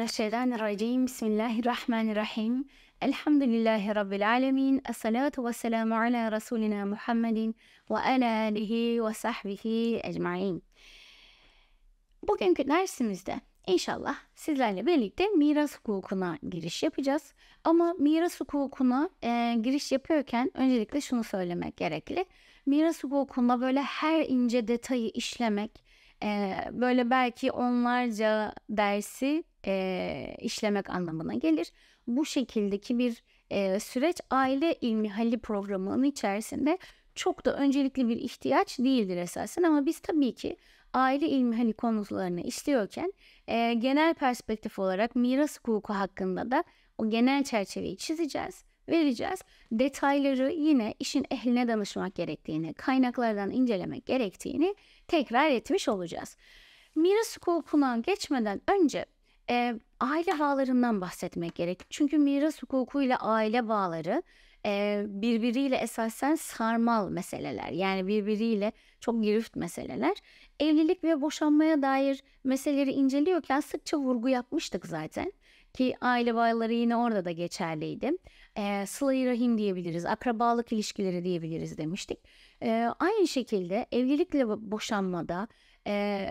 Euzubillahimineşşeytanirracim. Bismillahirrahmanirrahim. Elhamdülillahi Rabbil alemin. Esselatu vesselamu ala Resulina Muhammedin ve ala alihi ve sahbihi ecma'in. Bugünkü dersimizde inşallah sizlerle birlikte miras hukukuna giriş yapacağız. Ama miras hukukuna e, giriş yapıyorken öncelikle şunu söylemek gerekli. Miras hukukunda böyle her ince detayı işlemek, e, böyle belki onlarca dersi e, işlemek anlamına gelir. Bu şekildeki bir e, süreç aile ilmi hali programının içerisinde çok da öncelikli bir ihtiyaç değildir esasen ama biz tabii ki aile ilmi ilmihali konularını işliyorken e, genel perspektif olarak miras hukuku hakkında da o genel çerçeveyi çizeceğiz vereceğiz. Detayları yine işin ehline danışmak gerektiğini, kaynaklardan incelemek gerektiğini tekrar etmiş olacağız. Miras hukukuna geçmeden önce e, aile bağlarından bahsetmek gerek. Çünkü miras ile aile bağları e, birbiriyle esasen sarmal meseleler. Yani birbiriyle çok girift meseleler. Evlilik ve boşanmaya dair meseleleri inceliyorken sıkça vurgu yapmıştık zaten. Ki aile bağları yine orada da geçerliydi. E, Sıla-i rahim diyebiliriz, akrabalık ilişkileri diyebiliriz demiştik. E, aynı şekilde evlilikle boşanmada... E,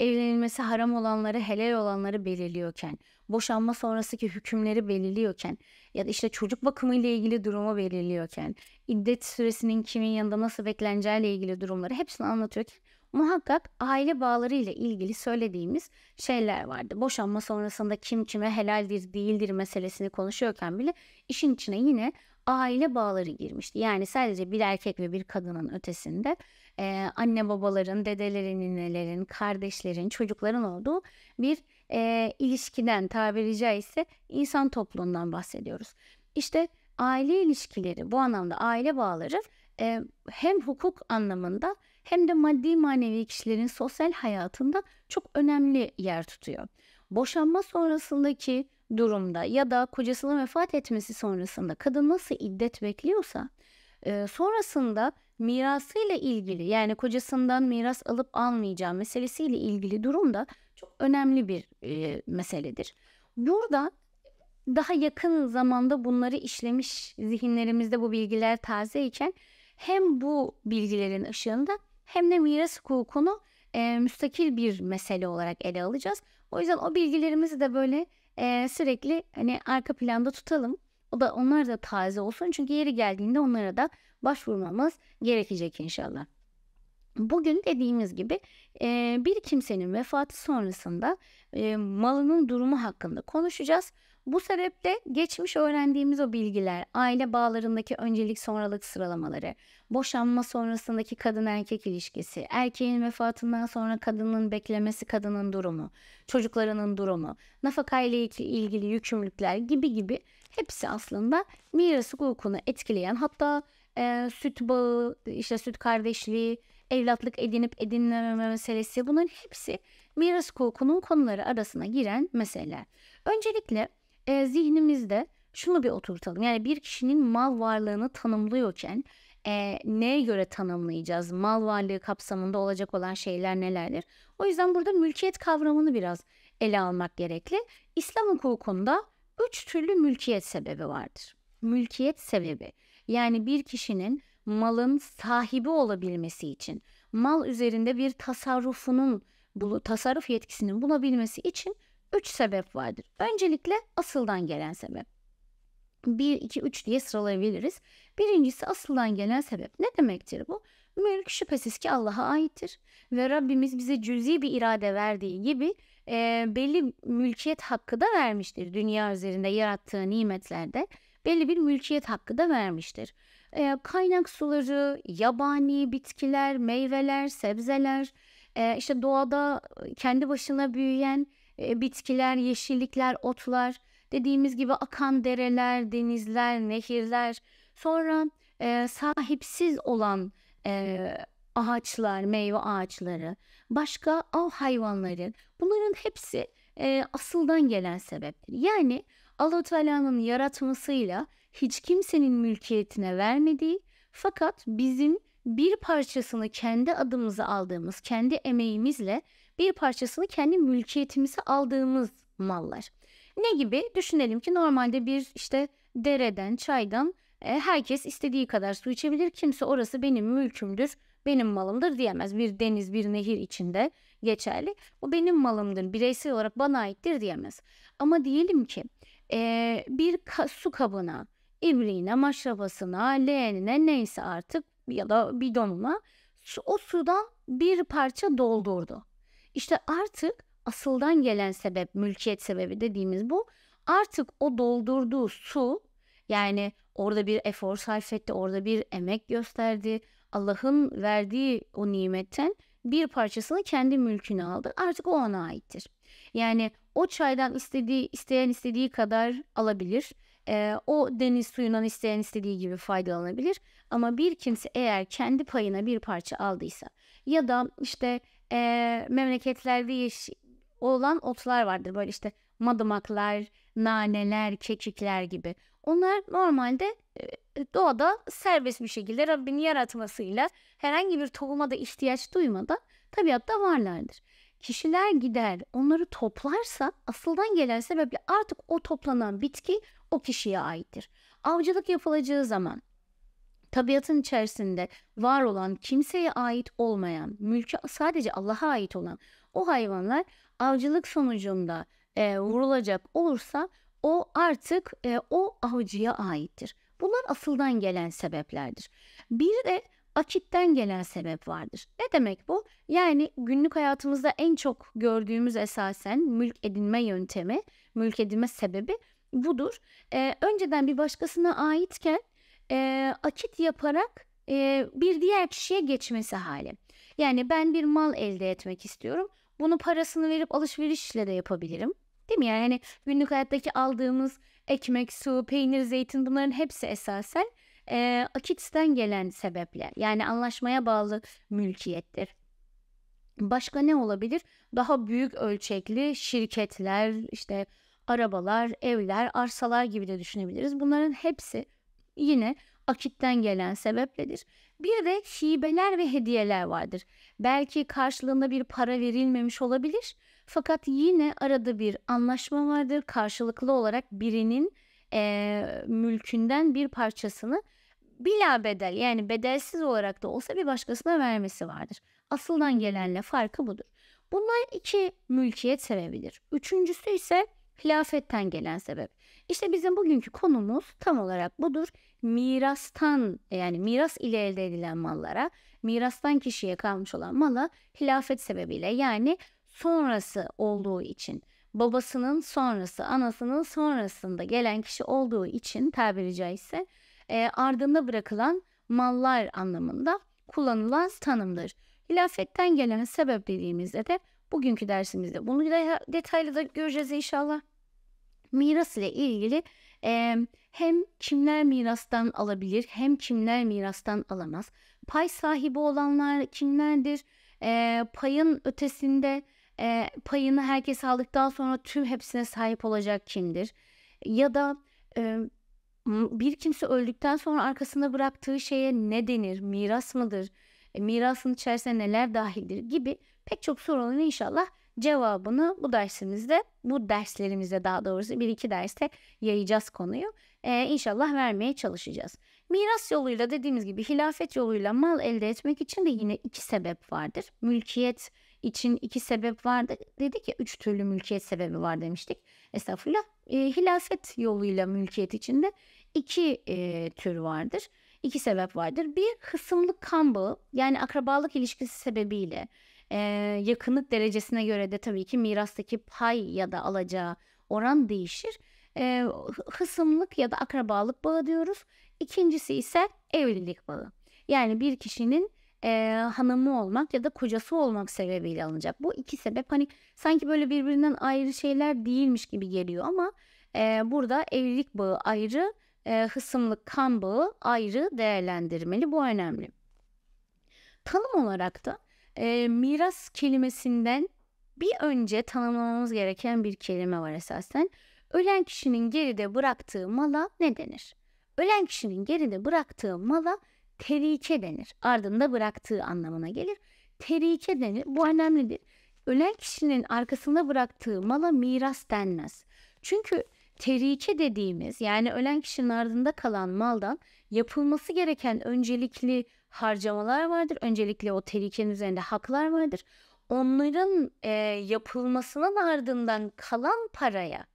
evlenilmesi haram olanları, helal olanları belirliyorken, boşanma sonrasındaki hükümleri belirliyorken ya da işte çocuk bakımı ile ilgili durumu belirliyorken, iddet süresinin kimin yanında nasıl bekleneceği ile ilgili durumları hepsini anlatıyor. muhakkak aile bağları ile ilgili söylediğimiz şeyler vardı. Boşanma sonrasında kim kime helaldir değildir meselesini konuşuyorken bile işin içine yine aile bağları girmişti. Yani sadece bir erkek ve bir kadının ötesinde e, anne babaların, dedelerin, ninelerin, kardeşlerin, çocukların olduğu bir e, ilişkiden tabiri caizse insan topluluğundan bahsediyoruz. İşte aile ilişkileri bu anlamda aile bağları e, hem hukuk anlamında hem de maddi manevi kişilerin sosyal hayatında çok önemli yer tutuyor. Boşanma sonrasındaki durumda ya da kocasının vefat etmesi sonrasında kadın nasıl iddet bekliyorsa e, sonrasında mirasıyla ilgili yani kocasından miras alıp almayacağı meselesiyle ilgili durum da çok önemli bir e, meseledir. Burada daha yakın zamanda bunları işlemiş zihinlerimizde bu bilgiler taze iken hem bu bilgilerin ışığında hem de miras hukukunu e, müstakil bir mesele olarak ele alacağız. O yüzden o bilgilerimizi de böyle e, sürekli hani arka planda tutalım. O da onlar da taze olsun çünkü yeri geldiğinde onlara da başvurmamız gerekecek inşallah. Bugün dediğimiz gibi e, bir kimsenin vefatı sonrasında e, malının durumu hakkında konuşacağız. Bu sebeple geçmiş öğrendiğimiz o bilgiler, aile bağlarındaki öncelik sonralık sıralamaları, boşanma sonrasındaki kadın erkek ilişkisi, erkeğin vefatından sonra kadının beklemesi kadının durumu, çocuklarının durumu, nafaka ile ilgili yükümlülükler gibi gibi hepsi aslında miras hukukunu etkileyen hatta e, süt bağı, işte süt kardeşliği, evlatlık edinip edinmeme meselesi bunların hepsi miras hukukunun konuları arasına giren meseleler. Öncelikle e, zihnimizde şunu bir oturtalım. Yani bir kişinin mal varlığını tanımlıyorken e, neye göre tanımlayacağız? Mal varlığı kapsamında olacak olan şeyler nelerdir? O yüzden burada mülkiyet kavramını biraz ele almak gerekli. İslam hukukunda üç türlü mülkiyet sebebi vardır. Mülkiyet sebebi yani bir kişinin malın sahibi olabilmesi için, mal üzerinde bir tasarrufunun, tasarruf yetkisinin bulabilmesi için üç sebep vardır. Öncelikle asıldan gelen sebep. 1, 2, 3 diye sıralayabiliriz. Birincisi asıldan gelen sebep. Ne demektir bu? Mülk şüphesiz ki Allah'a aittir. Ve Rabbimiz bize cüzi bir irade verdiği gibi e, belli mülkiyet hakkı da vermiştir. Dünya üzerinde yarattığı nimetlerde belli bir mülkiyet hakkı da vermiştir. E, kaynak suları, yabani bitkiler, meyveler, sebzeler, e, işte doğada e, kendi başına büyüyen e, bitkiler, yeşillikler, otlar, dediğimiz gibi akan dereler, denizler, nehirler, sonra e, sahipsiz olan e, ağaçlar, meyve ağaçları, başka av hayvanları bunların hepsi e, asıldan gelen sebeptir. Yani allah Teala'nın yaratmasıyla hiç kimsenin mülkiyetine vermediği fakat bizim bir parçasını kendi adımıza aldığımız, kendi emeğimizle bir parçasını kendi mülkiyetimize aldığımız mallar. Ne gibi? Düşünelim ki normalde bir işte dereden, çaydan e, herkes istediği kadar su içebilir. Kimse orası benim mülkümdür, benim malımdır diyemez. Bir deniz, bir nehir içinde geçerli. O benim malımdır, bireysel olarak bana aittir diyemez. Ama diyelim ki e, bir ka- su kabına, ibriğine, maşrabasına, leğenine neyse artık ya da bidonuna su, o sudan bir parça doldurdu. İşte artık asıldan gelen sebep, mülkiyet sebebi dediğimiz bu. Artık o doldurduğu su yani orada bir efor sarf etti, orada bir emek gösterdi. Allah'ın verdiği o nimetten bir parçasını kendi mülküne aldı. Artık o ona aittir. Yani o çaydan istediği isteyen istediği kadar alabilir. E, o deniz suyundan isteyen istediği gibi faydalanabilir. Ama bir kimse eğer kendi payına bir parça aldıysa ya da işte e, memleketlerde yaş- olan otlar vardır. Böyle işte madımaklar, naneler, kekikler gibi. Onlar normalde doğada serbest bir şekilde Rabbin yaratmasıyla herhangi bir tohuma da ihtiyaç duymadan tabiatta varlardır kişiler gider onları toplarsa asıldan gelen sebeple artık o toplanan bitki o kişiye aittir. Avcılık yapılacağı zaman tabiatın içerisinde var olan kimseye ait olmayan, mülkü sadece Allah'a ait olan o hayvanlar avcılık sonucunda e, vurulacak olursa o artık e, o avcıya aittir. Bunlar asıldan gelen sebeplerdir. Bir de akitten gelen sebep vardır. Ne demek bu? Yani günlük hayatımızda en çok gördüğümüz esasen mülk edinme yöntemi, mülk edinme sebebi budur. E, önceden bir başkasına aitken e, akit yaparak e, bir diğer kişiye geçmesi hali. Yani ben bir mal elde etmek istiyorum. Bunu parasını verip alışverişle de yapabilirim. Değil mi? Yani hani günlük hayattaki aldığımız ekmek, su, peynir, zeytin bunların hepsi esasen e, akitten gelen sebepler yani anlaşmaya bağlı mülkiyettir. Başka ne olabilir? Daha büyük ölçekli şirketler, işte arabalar, evler, arsalar gibi de düşünebiliriz. Bunların hepsi yine akitten gelen sebepledir. Bir de hibeler ve hediyeler vardır. Belki karşılığında bir para verilmemiş olabilir. Fakat yine arada bir anlaşma vardır. Karşılıklı olarak birinin e, mülkünden bir parçasını bila bedel yani bedelsiz olarak da olsa bir başkasına vermesi vardır. Asıldan gelenle farkı budur. Bunlar iki mülkiyet sebebidir. Üçüncüsü ise hilafetten gelen sebep. İşte bizim bugünkü konumuz tam olarak budur. Mirastan yani miras ile elde edilen mallara, mirastan kişiye kalmış olan mala hilafet sebebiyle yani sonrası olduğu için babasının sonrası, anasının sonrasında gelen kişi olduğu için tabiri caizse e, ardında bırakılan mallar anlamında kullanılan tanımdır. Hilafetten gelen sebep dediğimizde de bugünkü dersimizde bunu detaylı da göreceğiz inşallah. Miras ile ilgili e, hem kimler mirastan alabilir hem kimler mirastan alamaz. Pay sahibi olanlar kimlerdir? E, payın ötesinde e, payını herkes aldıktan sonra tüm hepsine sahip olacak kimdir? Ya da e, bir kimse öldükten sonra arkasında bıraktığı şeye ne denir? Miras mıdır? E, mirasın içerisine neler dahildir gibi pek çok sorunun inşallah cevabını bu dersimizde, bu derslerimizde daha doğrusu bir iki derste yayacağız konuyu. Ee, inşallah vermeye çalışacağız. Miras yoluyla dediğimiz gibi hilafet yoluyla mal elde etmek için de yine iki sebep vardır. Mülkiyet için iki sebep vardı. Dedik ya üç türlü mülkiyet sebebi var demiştik estağfurullah e, hilafet yoluyla mülkiyet içinde iki e, tür vardır. İki sebep vardır. Bir hısımlık kan bağı yani akrabalık ilişkisi sebebiyle e, yakınlık derecesine göre de tabii ki mirastaki pay ya da alacağı oran değişir. E, hısımlık ya da akrabalık bağı diyoruz. İkincisi ise evlilik bağı. Yani bir kişinin e, hanımı olmak ya da kocası olmak sebebiyle alınacak. Bu iki sebep hani sanki böyle birbirinden ayrı şeyler değilmiş gibi geliyor ama e, burada evlilik bağı ayrı, e, hısımlık kan bağı ayrı değerlendirmeli. Bu önemli. Tanım olarak da e, miras kelimesinden bir önce tanımlamamız gereken bir kelime var esasen. Ölen kişinin geride bıraktığı mala ne denir? Ölen kişinin geride bıraktığı mala terike denir. Ardında bıraktığı anlamına gelir. Terike denir. Bu önemlidir. Ölen kişinin arkasında bıraktığı mala miras denmez. Çünkü terike dediğimiz yani ölen kişinin ardında kalan maldan yapılması gereken öncelikli harcamalar vardır. Öncelikle o terikenin üzerinde haklar vardır. Onların e, yapılmasının ardından kalan paraya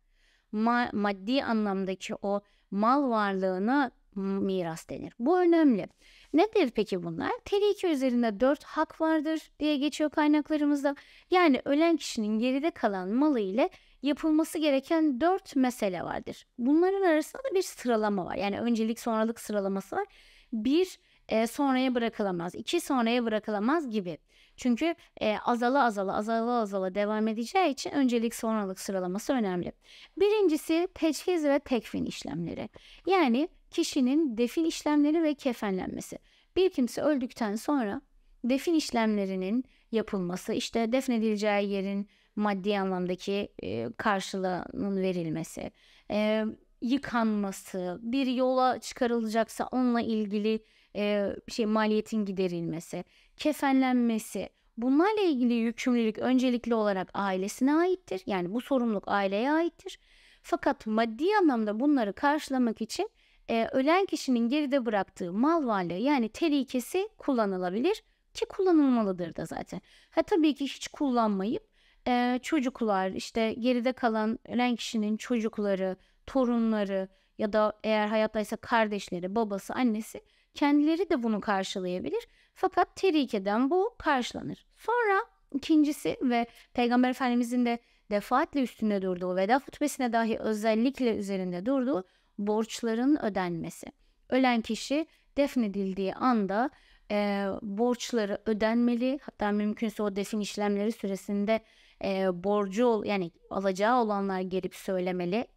ma- maddi anlamdaki o mal varlığına miras denir. Bu önemli. Nedir peki bunlar? TR2 üzerinde 4 hak vardır diye geçiyor kaynaklarımızda. Yani ölen kişinin geride kalan malı ile yapılması gereken 4 mesele vardır. Bunların arasında da bir sıralama var. Yani öncelik sonralık sıralaması var. Bir e, sonraya bırakılamaz, iki sonraya bırakılamaz gibi. Çünkü e, azala azala azala azala devam edeceği için öncelik sonralık sıralaması önemli. Birincisi teçhiz ve tekfin işlemleri. Yani kişinin defin işlemleri ve kefenlenmesi. Bir kimse öldükten sonra defin işlemlerinin yapılması, işte defnedileceği yerin maddi anlamdaki e, karşılığının verilmesi, e, yıkanması, bir yola çıkarılacaksa onunla ilgili e, şey maliyetin giderilmesi, kefenlenmesi, bunlarla ilgili yükümlülük öncelikli olarak ailesine aittir. Yani bu sorumluluk aileye aittir. Fakat maddi anlamda bunları karşılamak için e, ölen kişinin geride bıraktığı mal varlığı yani terikesi kullanılabilir ki kullanılmalıdır da zaten. Ha tabii ki hiç kullanmayıp e, çocuklar işte geride kalan ölen kişinin çocukları, torunları ya da eğer hayattaysa kardeşleri, babası, annesi kendileri de bunu karşılayabilir. Fakat terikeden bu karşılanır. Sonra ikincisi ve Peygamber Efendimizin de defaatle üstünde durduğu veda hutbesine dahi özellikle üzerinde durduğu borçların ödenmesi. Ölen kişi defnedildiği anda e, borçları ödenmeli. Hatta mümkünse o defin işlemleri süresinde e, borcu yani alacağı olanlar gelip söylemeli.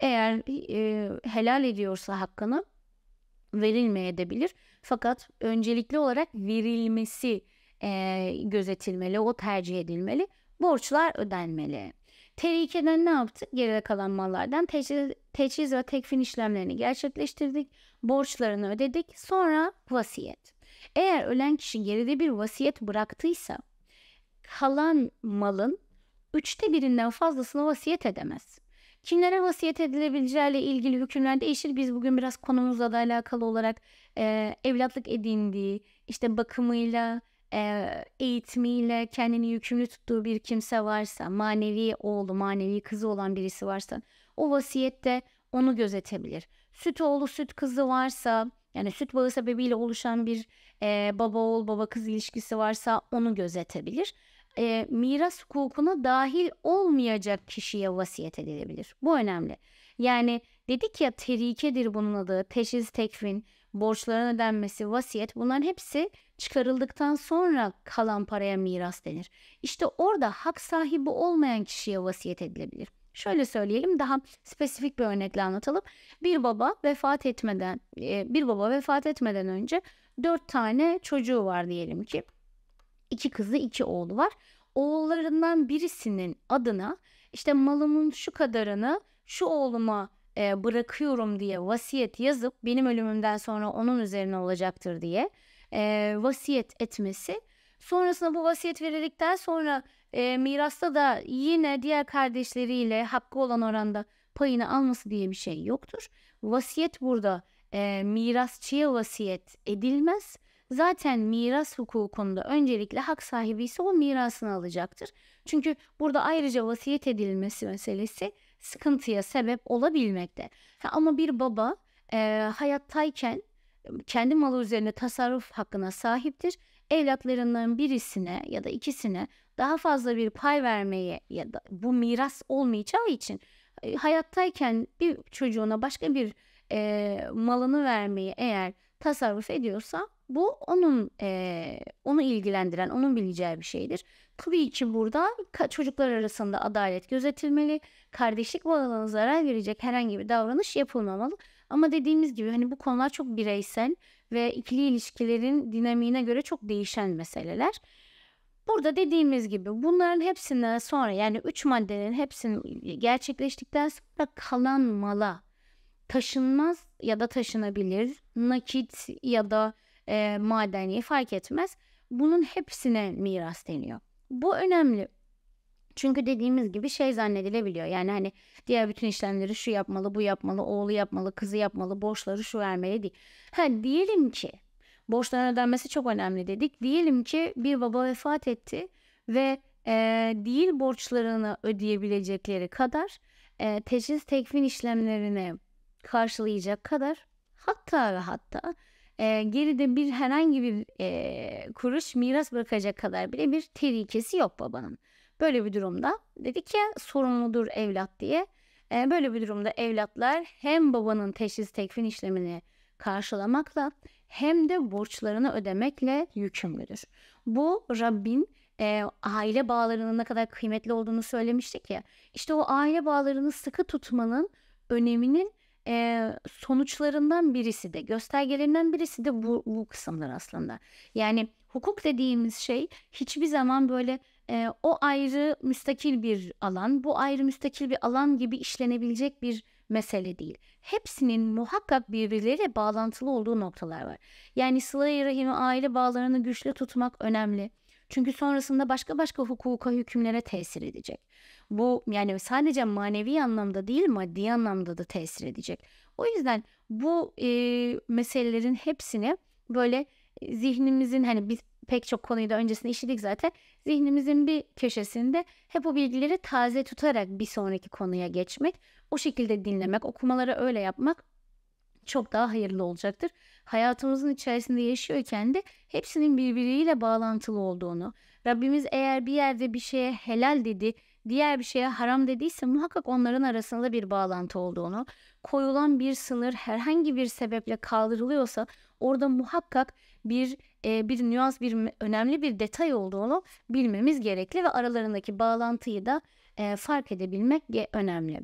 Eğer e, helal ediyorsa hakkını verilmeye verilmeyebilir. Fakat öncelikli olarak verilmesi e, gözetilmeli, o tercih edilmeli. Borçlar ödenmeli. Terike'den ne yaptık? Geride kalan mallardan teçhiz, teçhiz ve tekfin işlemlerini gerçekleştirdik. Borçlarını ödedik. Sonra vasiyet. Eğer ölen kişi geride bir vasiyet bıraktıysa kalan malın üçte birinden fazlasını vasiyet edemez. Kimlere vasiyet edilebileceği ile ilgili hükümler değişir. Biz bugün biraz konumuzla da alakalı olarak e, evlatlık edindiği, işte bakımıyla, e, eğitimiyle kendini yükümlü tuttuğu bir kimse varsa, manevi oğlu, manevi kızı olan birisi varsa o vasiyette onu gözetebilir. Süt oğlu, süt kızı varsa yani süt bağı sebebiyle oluşan bir e, baba oğul, baba kız ilişkisi varsa onu gözetebilir. E, miras hukukuna dahil olmayacak kişiye vasiyet edilebilir. Bu önemli. Yani dedik ya terikedir bunun adı, teşhis, tekvin borçların ödenmesi, vasiyet bunların hepsi çıkarıldıktan sonra kalan paraya miras denir. İşte orada hak sahibi olmayan kişiye vasiyet edilebilir. Şöyle söyleyelim daha spesifik bir örnekle anlatalım. Bir baba vefat etmeden e, bir baba vefat etmeden önce dört tane çocuğu var diyelim ki. iki kızı iki oğlu var. Oğullarından birisinin adına işte malımın şu kadarını şu oğluma e, bırakıyorum diye vasiyet yazıp benim ölümümden sonra onun üzerine olacaktır diye e, vasiyet etmesi. Sonrasında bu vasiyet verildikten sonra e, mirasta da yine diğer kardeşleriyle hakkı olan oranda payını alması diye bir şey yoktur. Vasiyet burada e, mirasçıya vasiyet edilmez. Zaten miras hukukunda öncelikle hak sahibi ise o mirasını alacaktır. Çünkü burada ayrıca vasiyet edilmesi meselesi sıkıntıya sebep olabilmekte. Ha, ama bir baba e, hayattayken kendi malı üzerine tasarruf hakkına sahiptir. Evlatlarından birisine ya da ikisine daha fazla bir pay vermeye ya da bu miras olmayacağı için e, hayattayken bir çocuğuna başka bir e, malını vermeyi eğer tasarruf ediyorsa bu onun e, onu ilgilendiren, onun bileceği bir şeydir. Tabii ki burada çocuklar arasında adalet gözetilmeli. Kardeşlik bağlarına zarar verecek herhangi bir davranış yapılmamalı. Ama dediğimiz gibi hani bu konular çok bireysel ve ikili ilişkilerin dinamiğine göre çok değişen meseleler. Burada dediğimiz gibi bunların hepsinden sonra yani üç maddenin hepsini gerçekleştikten sonra kalan mala taşınmaz ya da taşınabilir nakit ya da e, madeni fark etmez. Bunun hepsine miras deniyor. Bu önemli. Çünkü dediğimiz gibi şey zannedilebiliyor. Yani hani diğer bütün işlemleri şu yapmalı, bu yapmalı, oğlu yapmalı, kızı yapmalı, borçları şu vermeli değil. Ha diyelim ki borçların ödenmesi çok önemli dedik. Diyelim ki bir baba vefat etti ve e, değil borçlarını ödeyebilecekleri kadar e, teşhis tekfin işlemlerini karşılayacak kadar hatta ve hatta e, geride bir herhangi bir e, kuruş miras bırakacak kadar bile bir terikesi yok babanın. Böyle bir durumda dedi ki sorumludur evlat diye. E, böyle bir durumda evlatlar hem babanın teşhis tekfin işlemini karşılamakla hem de borçlarını ödemekle yükümlüdür. Bu Rabbin e, aile bağlarının ne kadar kıymetli olduğunu söylemiştik ya. İşte o aile bağlarını sıkı tutmanın öneminin e, sonuçlarından birisi de göstergelerinden birisi de bu, bu kısımlar aslında. Yani hukuk dediğimiz şey hiçbir zaman böyle e, o ayrı müstakil bir alan, bu ayrı müstakil bir alan gibi işlenebilecek bir mesele değil. Hepsinin muhakkak birbirleriyle bağlantılı olduğu noktalar var. Yani sıla-i rahim aile bağlarını güçlü tutmak önemli. Çünkü sonrasında başka başka hukuka hükümlere tesir edecek bu yani sadece manevi anlamda değil maddi anlamda da tesir edecek. O yüzden bu e, meselelerin hepsini böyle zihnimizin hani biz pek çok konuyu da öncesinde işledik zaten. Zihnimizin bir köşesinde hep o bilgileri taze tutarak bir sonraki konuya geçmek, o şekilde dinlemek, okumaları öyle yapmak çok daha hayırlı olacaktır. Hayatımızın içerisinde yaşıyorken de hepsinin birbiriyle bağlantılı olduğunu, Rabbimiz eğer bir yerde bir şeye helal dedi diğer bir şeye haram dediyse muhakkak onların arasında bir bağlantı olduğunu, koyulan bir sınır herhangi bir sebeple kaldırılıyorsa orada muhakkak bir e, bir nüans, bir önemli bir detay olduğunu bilmemiz gerekli ve aralarındaki bağlantıyı da e, fark edebilmek önemli.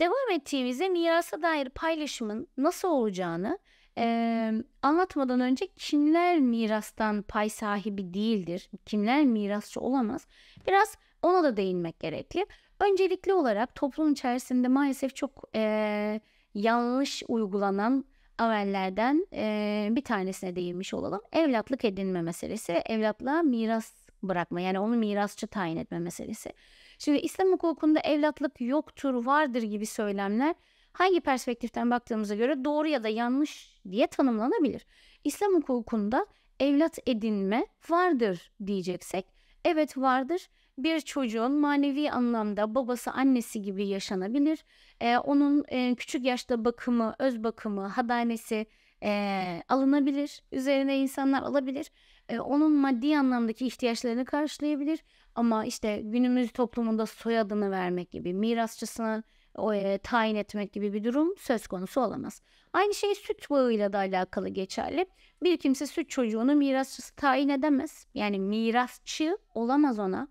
Devam ettiğimizde mirasa dair paylaşımın nasıl olacağını e, anlatmadan önce kimler mirastan pay sahibi değildir, kimler mirasçı olamaz biraz ona da değinmek gerekli. Öncelikli olarak toplum içerisinde maalesef çok e, yanlış uygulanan amellerden e, bir tanesine değinmiş olalım. Evlatlık edinme meselesi ve evlatlığa miras bırakma yani onu mirasçı tayin etme meselesi. Şimdi İslam hukukunda evlatlık yoktur, vardır gibi söylemler hangi perspektiften baktığımıza göre doğru ya da yanlış diye tanımlanabilir. İslam hukukunda evlat edinme vardır diyeceksek Evet vardır. Bir çocuğun manevi anlamda babası annesi gibi yaşanabilir. Ee, onun e, küçük yaşta bakımı, öz bakımı, hadanesi e, alınabilir. Üzerine insanlar alabilir. E, onun maddi anlamdaki ihtiyaçlarını karşılayabilir. Ama işte günümüz toplumunda soyadını vermek gibi, mirasçısını o, e, tayin etmek gibi bir durum söz konusu olamaz. Aynı şey süt bağıyla da alakalı geçerli. Bir kimse süt çocuğunu mirasçısı tayin edemez. Yani mirasçı olamaz ona.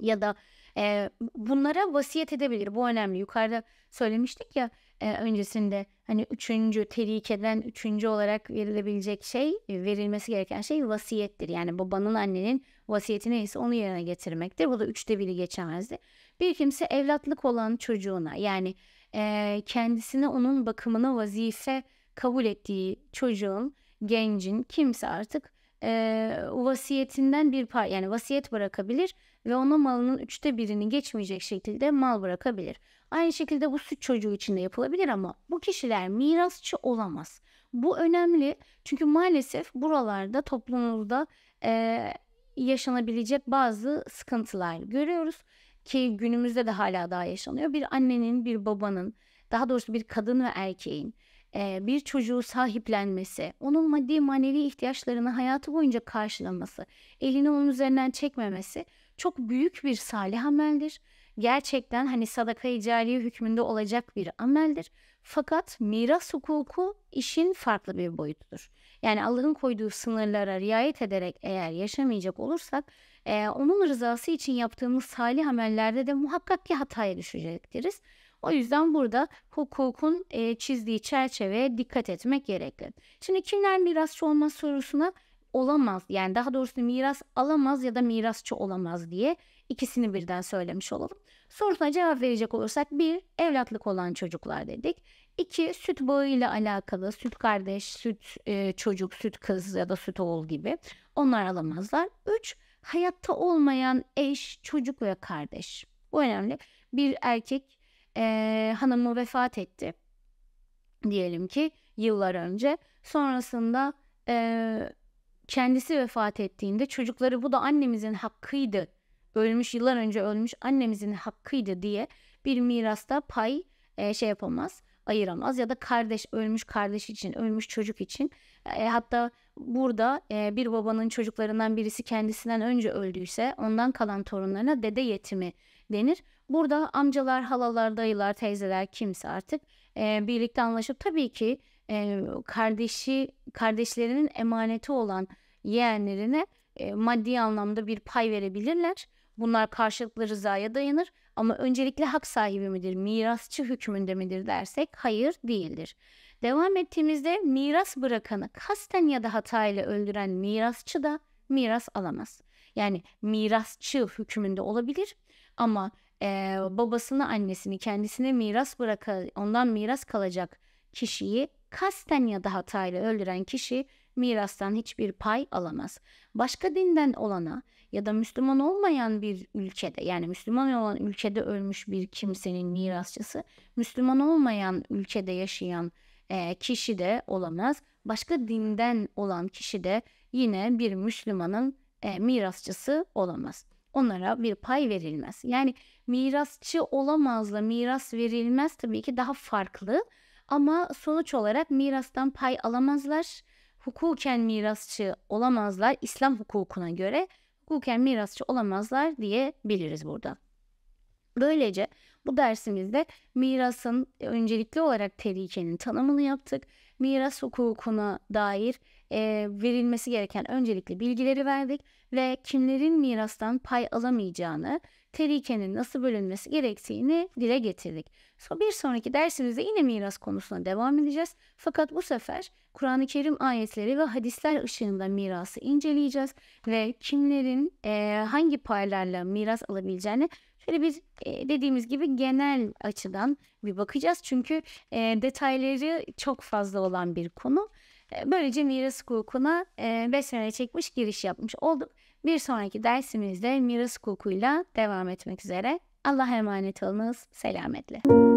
Ya da e, bunlara vasiyet edebilir. Bu önemli. Yukarıda söylemiştik ya e, öncesinde hani üçüncü terikeden üçüncü olarak verilebilecek şey e, verilmesi gereken şey vasiyettir. Yani babanın annenin vasiyeti neyse onu yerine getirmektir. Bu da üçte biri geçemezdi. Bir kimse evlatlık olan çocuğuna yani e, kendisine onun bakımına vazife kabul ettiği çocuğun, gencin, kimse artık e, vasiyetinden bir par yani vasiyet bırakabilir ve ona malının üçte birini geçmeyecek şekilde mal bırakabilir. Aynı şekilde bu süt çocuğu için de yapılabilir ama bu kişiler mirasçı olamaz. Bu önemli çünkü maalesef buralarda toplumumuzda e, yaşanabilecek bazı sıkıntılar görüyoruz ki günümüzde de hala daha yaşanıyor. Bir annenin, bir babanın, daha doğrusu bir kadın ve erkeğin bir çocuğu sahiplenmesi, onun maddi manevi ihtiyaçlarını hayatı boyunca karşılaması, elini onun üzerinden çekmemesi çok büyük bir salih ameldir. Gerçekten hani sadaka-i cariye hükmünde olacak bir ameldir. Fakat miras hukuku işin farklı bir boyutudur. Yani Allah'ın koyduğu sınırlara riayet ederek eğer yaşamayacak olursak e, onun rızası için yaptığımız salih amellerde de muhakkak ki hataya düşecektiriz. O yüzden burada hukukun e, çizdiği çerçeveye dikkat etmek gerekli. Şimdi kimler mirasçı olma sorusuna olamaz yani daha doğrusu miras alamaz ya da mirasçı olamaz diye ikisini birden söylemiş olalım. Sorusuna cevap verecek olursak bir evlatlık olan çocuklar dedik. İki süt ile alakalı süt kardeş, süt e, çocuk, süt kız ya da süt oğul gibi onlar alamazlar. Üç hayatta olmayan eş, çocuk ve kardeş. Bu önemli. Bir erkek e, hanımı vefat etti diyelim ki yıllar önce. Sonrasında e, kendisi vefat ettiğinde çocukları bu da annemizin hakkıydı. Ölmüş yıllar önce ölmüş annemizin hakkıydı diye bir mirasta pay e, şey yapamaz ayıramaz ya da kardeş ölmüş kardeş için ölmüş çocuk için e, hatta burada e, bir babanın çocuklarından birisi kendisinden önce öldüyse ondan kalan torunlarına dede yetimi denir. Burada amcalar, halalar, dayılar, teyzeler kimse artık e, birlikte anlaşıp tabii ki e, kardeşi kardeşlerinin emaneti olan yeğenlerine e, maddi anlamda bir pay verebilirler. Bunlar karşılıklı rızaya dayanır ama öncelikle hak sahibi midir, mirasçı hükmünde midir dersek hayır değildir. Devam ettiğimizde miras bırakanı kasten ya da hatayla öldüren mirasçı da miras alamaz. Yani mirasçı hükmünde olabilir ama e, babasını annesini kendisine miras bırakan ondan miras kalacak kişiyi kasten ya da hatayla öldüren kişi mirastan hiçbir pay alamaz. Başka dinden olana ya da Müslüman olmayan bir ülkede yani Müslüman olan ülkede ölmüş bir kimsenin mirasçısı Müslüman olmayan ülkede yaşayan e, kişi de olamaz. Başka dinden olan kişi de yine bir Müslümanın mirasçısı olamaz. Onlara bir pay verilmez. Yani mirasçı olamazla miras verilmez tabii ki daha farklı. Ama sonuç olarak mirastan pay alamazlar. Hukuken mirasçı olamazlar İslam hukukuna göre. Hukuken mirasçı olamazlar diyebiliriz burada. Böylece bu dersimizde mirasın e, öncelikli olarak terikenin tanımını yaptık. Miras hukukuna dair e, verilmesi gereken öncelikli bilgileri verdik ve kimlerin mirastan pay alamayacağını, terikenin nasıl bölünmesi gerektiğini dile getirdik. bir sonraki dersimizde yine miras konusuna devam edeceğiz. Fakat bu sefer Kur'an-ı Kerim ayetleri ve hadisler ışığında mirası inceleyeceğiz ve kimlerin e, hangi paylarla miras alabileceğini Böyle bir e, dediğimiz gibi genel açıdan bir bakacağız. Çünkü e, detayları çok fazla olan bir konu. E, böylece miras hukukuna 5 e, sene çekmiş giriş yapmış olduk. Bir sonraki dersimizde miras hukukuyla devam etmek üzere. Allah'a emanet olunuz. Selametle.